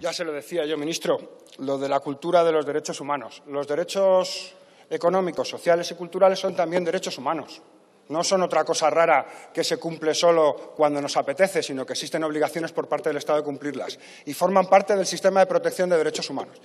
Ya se lo decía yo, ministro, lo de la cultura de los derechos humanos. Los derechos económicos, sociales y culturales son también derechos humanos. No son otra cosa rara que se cumple solo cuando nos apetece, sino que existen obligaciones por parte del Estado de cumplirlas y forman parte del sistema de protección de derechos humanos.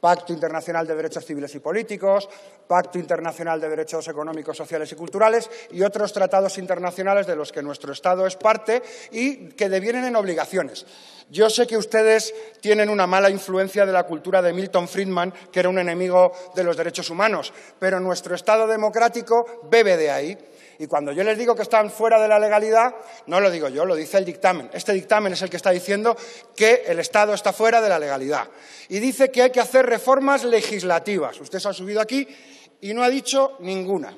Pacto Internacional de Derechos Civiles y Políticos, Pacto Internacional de Derechos Económicos, Sociales y Culturales y otros tratados internacionales de los que nuestro Estado es parte y que devienen en obligaciones. Yo sé que ustedes tienen una mala influencia de la cultura de Milton Friedman, que era un enemigo de los derechos humanos, pero nuestro Estado democrático bebe de ahí. Y cuando yo les digo que están fuera de la legalidad, no lo digo yo, lo dice el dictamen. Este dictamen es el que está diciendo que el Estado está fuera de la legalidad. Y dice que hay que hacer reformas legislativas. Usted se ha subido aquí y no ha dicho ninguna.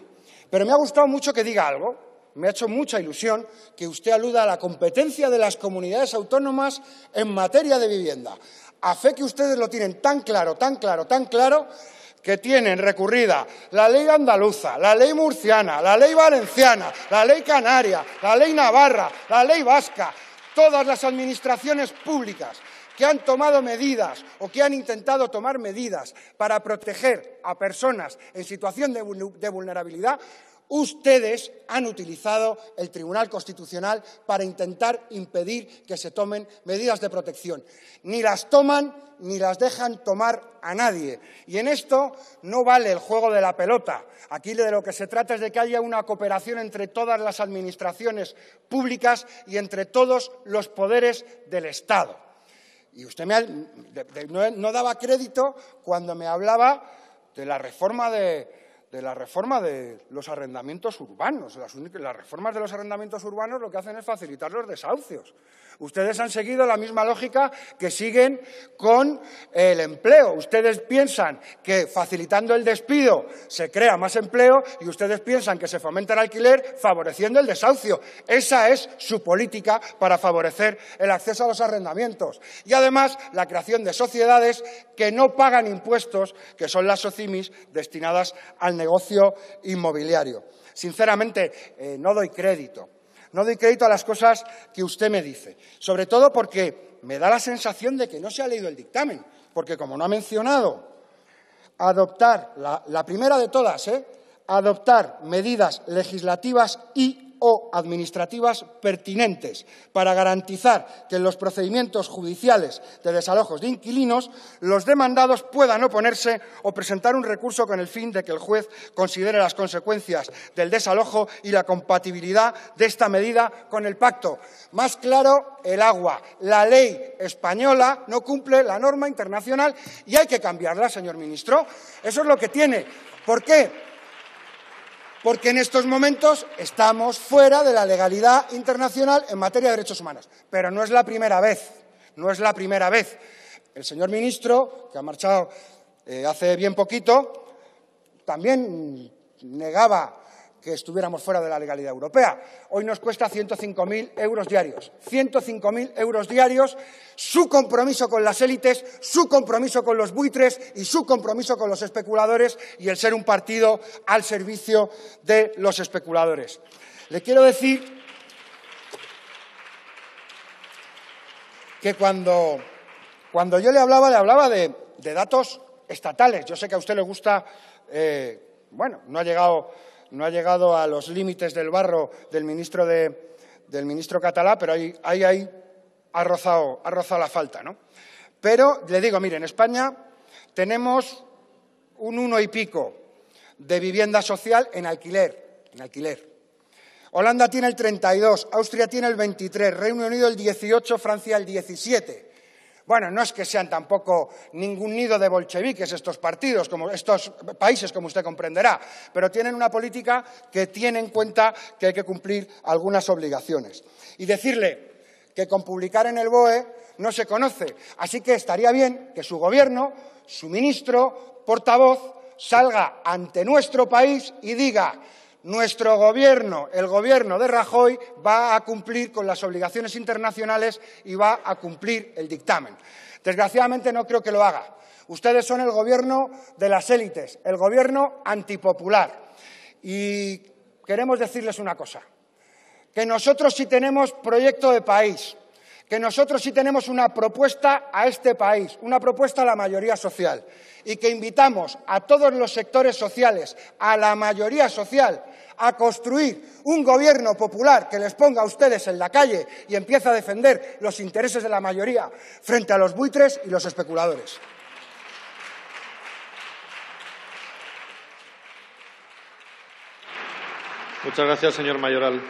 Pero me ha gustado mucho que diga algo, me ha hecho mucha ilusión que usted aluda a la competencia de las comunidades autónomas en materia de vivienda. A fe que ustedes lo tienen tan claro, tan claro, tan claro, que tienen recurrida la ley andaluza, la ley murciana, la ley valenciana, la ley canaria, la ley navarra, la ley vasca, todas las administraciones públicas que han tomado medidas o que han intentado tomar medidas para proteger a personas en situación de vulnerabilidad Ustedes han utilizado el Tribunal Constitucional para intentar impedir que se tomen medidas de protección. Ni las toman ni las dejan tomar a nadie. Y en esto no vale el juego de la pelota. Aquí de lo que se trata es de que haya una cooperación entre todas las administraciones públicas y entre todos los poderes del Estado. Y usted no daba crédito cuando me hablaba de la reforma de, de la reforma de los arrendamientos urbanos. Las, reformas de los arrendamientos urbanos lo que hacen es facilitar los desahucios. Ustedes han seguido la misma lógica que siguen con el empleo. Ustedes piensan que facilitando el despido se crea más empleo y ustedes piensan que se fomenta el alquiler favoreciendo el desahucio. Esa es su política para favorecer el acceso a los arrendamientos. Y además la creación de sociedades que no pagan impuestos, que son las SOCIMIS destinadas al negocio inmobiliario. Sinceramente, eh, no doy crédito. No doy crédito a las cosas que usted me dice. Sobre todo porque me da la sensación de que no se ha leído el dictamen. Porque, como no ha mencionado, adoptar, la, primera de todas, ¿eh? adoptar medidas legislativas y o administrativas pertinentes para garantizar que en los procedimientos judiciales de desalojos de inquilinos los demandados puedan oponerse o presentar un recurso con el fin de que el juez considere las consecuencias del desalojo y la compatibilidad de esta medida con el pacto. Más claro, el agua. La ley española no cumple la norma internacional y hay que cambiarla, señor ministro. Eso es lo que tiene. ¿Por qué? porque en estos momentos estamos fuera de la legalidad internacional en materia de derechos humanos. Pero no es la primera vez, no es la primera vez. El señor ministro, que ha marchado eh, hace bien poquito, también negaba que estuviéramos fuera de la legalidad europea. Hoy nos cuesta 105.000 euros diarios. 105.000 euros diarios, su compromiso con las élites, su compromiso con los buitres y su compromiso con los especuladores y el ser un partido al servicio de los especuladores. Le quiero decir que cuando, cuando yo le hablaba, le hablaba de, datos estatales. Yo sé que a usted le gusta, eh, bueno, no ha llegado no ha llegado a los límites del barro del ministro, catalán, catalá, pero ahí, ha, rozado, la falta. ¿no? Pero le digo, mire, en España tenemos un uno y pico de vivienda social en alquiler, en alquiler. Holanda tiene el 32, Austria tiene el 23, Reino Unido el 18, Francia el 17. Bueno, no es que sean tampoco ningún nido de bolcheviques estos partidos, como estos países, como usted comprenderá, pero tienen una política que tiene en cuenta que hay que cumplir algunas obligaciones. Y decirle que con publicar en el BOE no se conoce. Así que estaría bien que su gobierno, su ministro, portavoz, salga ante nuestro país y diga nuestro gobierno, el gobierno de Rajoy, va a cumplir con las obligaciones internacionales y va a cumplir el dictamen. Desgraciadamente no creo que lo haga. Ustedes son el gobierno de las élites, el gobierno antipopular. Y queremos decirles una cosa, que nosotros sí tenemos proyecto de país, que nosotros sí tenemos una propuesta a este país, una propuesta a la mayoría social, y que invitamos a todos los sectores sociales, a la mayoría social, a construir un gobierno popular que les ponga a ustedes en la calle y empiece a defender los intereses de la mayoría frente a los buitres y los especuladores. Muchas gracias, señor Mayoral.